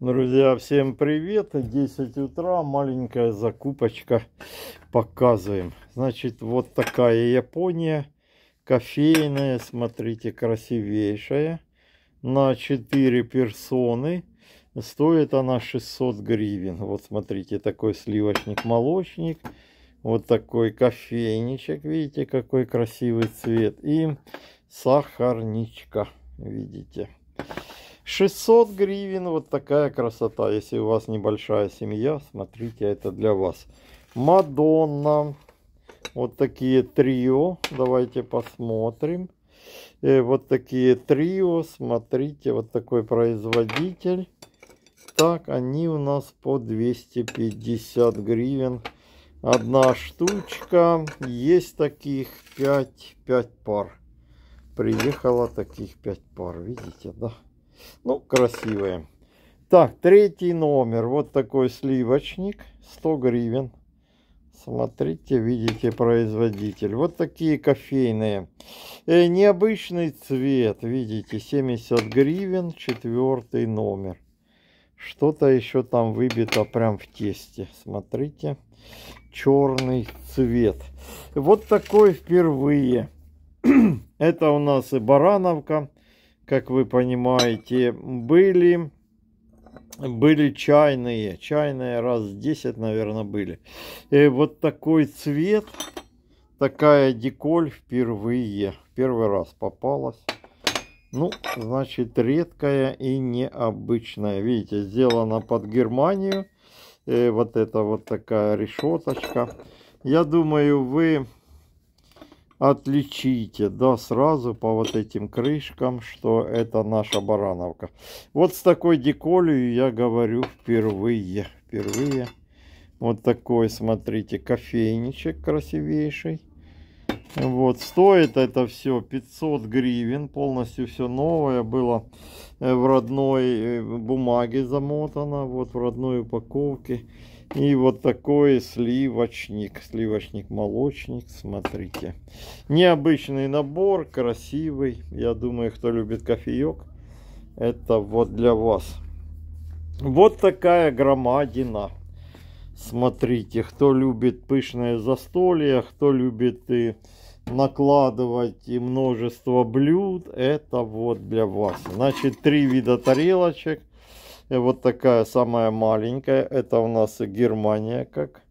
Друзья, всем привет! 10 утра, маленькая закупочка показываем. Значит, вот такая Япония, кофейная, смотрите, красивейшая. На 4 персоны стоит она 600 гривен. Вот смотрите, такой сливочник-молочник, вот такой кофейничек, видите, какой красивый цвет. И сахарничка, видите. 600 гривен, вот такая красота. Если у вас небольшая семья, смотрите, это для вас. Мадонна. Вот такие трио. Давайте посмотрим. И э, вот такие трио. Смотрите, вот такой производитель. Так, они у нас по 250 гривен. Одна штучка. Есть таких 5, 5 пар. Приехало таких 5 пар. Видите, да? Ну, красивые. Так, третий номер. Вот такой сливочник. 100 гривен. Смотрите, видите производитель. Вот такие кофейные. Э, необычный цвет, видите, 70 гривен, четвертый номер. Что-то еще там выбито прям в тесте. Смотрите, черный цвет. Вот такой впервые. Это у нас и барановка как вы понимаете, были, были чайные, чайные раз 10, наверное, были. И вот такой цвет, такая деколь впервые, первый раз попалась. Ну, значит, редкая и необычная. Видите, сделана под Германию. И э, вот это вот такая решеточка. Я думаю, вы отличите, да, сразу по вот этим крышкам, что это наша барановка. Вот с такой деколью я говорю впервые, впервые. Вот такой, смотрите, кофейничек красивейший. Вот, стоит это все 500 гривен, полностью все новое было э, в родной э, бумаге замотано, вот в родной упаковке. И вот такой сливочник, сливочник-молочник, смотрите. Необычный набор, красивый. Я думаю, кто любит кофеек, это вот для вас. Вот такая громадина. Смотрите, кто любит пышное застолье, кто любит и накладывать и множество блюд, это вот для вас. Значит, три вида тарелочек и вот такая самая маленькая. Это у нас Германия, как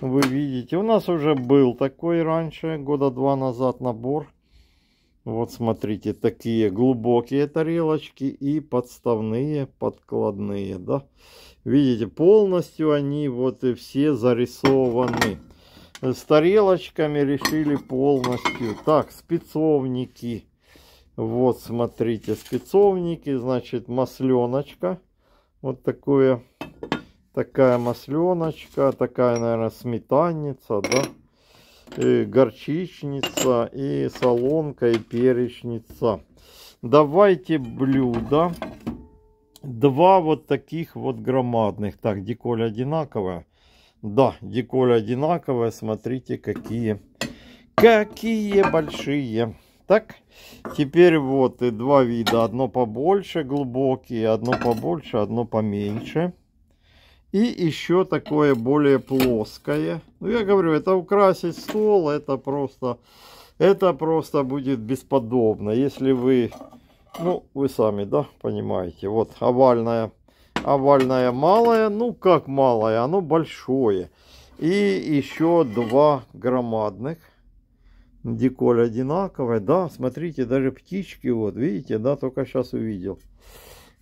вы видите. У нас уже был такой раньше, года два назад набор. Вот смотрите, такие глубокие тарелочки и подставные, подкладные, да. Видите, полностью они вот и все зарисованы. С тарелочками решили полностью. Так, спецовники. Вот, смотрите, спецовники, значит, масленочка. Вот такое, такая масленочка, такая, наверное, сметанница, да? И горчичница, и солонка, и перечница. Давайте блюдо. Два вот таких вот громадных. Так, диколь одинаковая. Да, диколь одинаковая. Смотрите, какие, какие большие. Так, теперь вот и два вида. Одно побольше, глубокие, одно побольше, одно поменьше. И еще такое более плоское. Ну, я говорю, это украсить стол, это просто, это просто будет бесподобно. Если вы, ну, вы сами, да, понимаете. Вот овальная, овальная малая, ну, как малая, оно большое. И еще два громадных деколь одинаковая. Да, смотрите, даже птички, вот, видите, да, только сейчас увидел.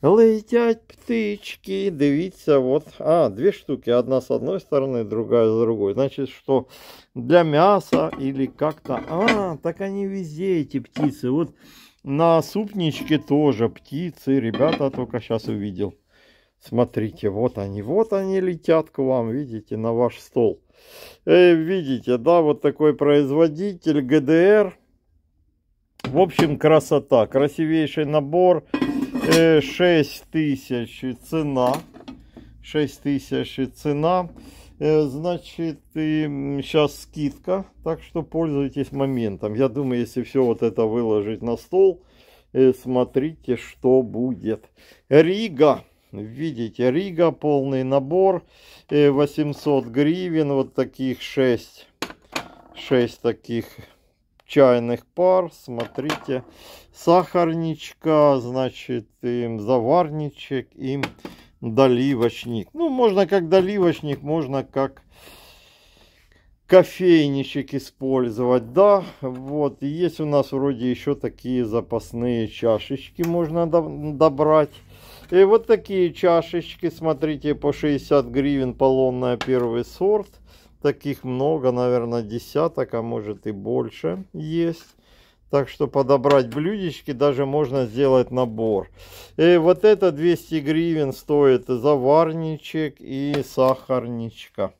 Летят птички, дивіться, вот. а, две штуки, одна с одной стороны, другая с другой. Значит, что для м'яса или как-то, а, так они везде, эти птицы. Вот на супничке тоже птицы, ребята, только сейчас увидел. Смотрите, вот они, вот они летят к вам, видите, на ваш стол. Э, видите, да, вот такой производитель ГДР. В общем, красота. Красивейший набор. 6000 э, цена. 6000 цена. Э, значит, сейчас скидка, так что пользуйтесь моментом. Я думаю, если все вот это выложить на стол, смотрите, что будет. Рига. Видите, Рига, полный набор, 800 э, гривен, вот таких 6, 6 таких чайных пар, смотрите, сахарничка, значит, им заварничек, им доливочник. Ну, можно как доливочник, можно как кофейничек использовать, да, вот, есть у нас вроде еще такие запасные чашечки можно добрать. И вот такие чашечки, смотрите, по 60 гривен полонная первый сорт. Таких много, наверное, десяток, а может и больше есть. Так что подобрать блюдечки даже можно сделать набор. И вот это 200 гривен стоит заварничек и сахарничка.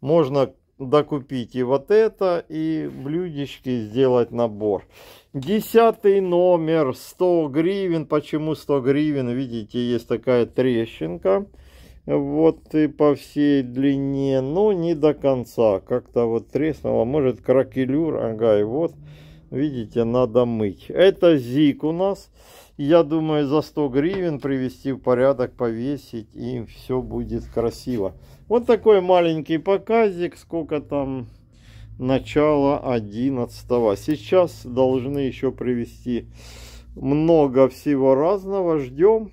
Можно докупить и вот это, и блюдечки сделать набор. Десятый номер, 100 гривен. Почему 100 гривен? Видите, есть такая трещинка. Вот и по всей длине, но не до конца. Как-то вот треснуло. Может, кракелюр, ага, и вот... Видите, надо мыть. Это зик у нас. Я думаю, за 100 гривен привести в порядок, повесить, и все будет красиво. Вот такой маленький показик, сколько там начало 11 -го. Сейчас должны еще привести много всего разного. Ждем.